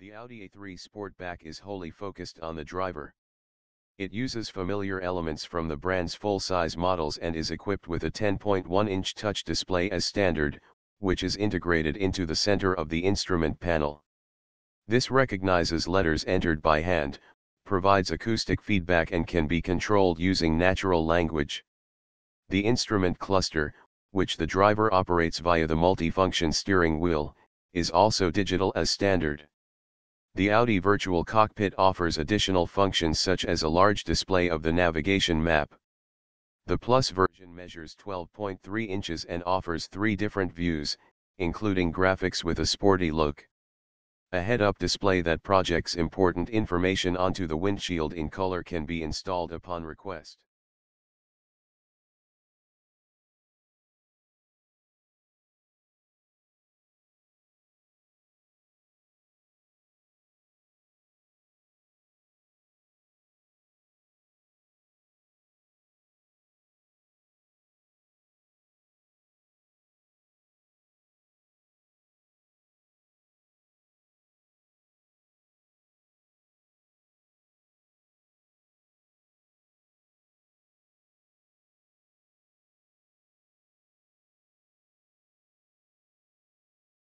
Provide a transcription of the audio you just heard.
The Audi A3 Sportback is wholly focused on the driver. It uses familiar elements from the brand's full-size models and is equipped with a 10.1-inch touch display as standard, which is integrated into the center of the instrument panel. This recognizes letters entered by hand, provides acoustic feedback and can be controlled using natural language. The instrument cluster, which the driver operates via the multifunction steering wheel, is also digital as standard. The Audi Virtual Cockpit offers additional functions such as a large display of the navigation map. The Plus version measures 12.3 inches and offers three different views, including graphics with a sporty look. A head-up display that projects important information onto the windshield in color can be installed upon request.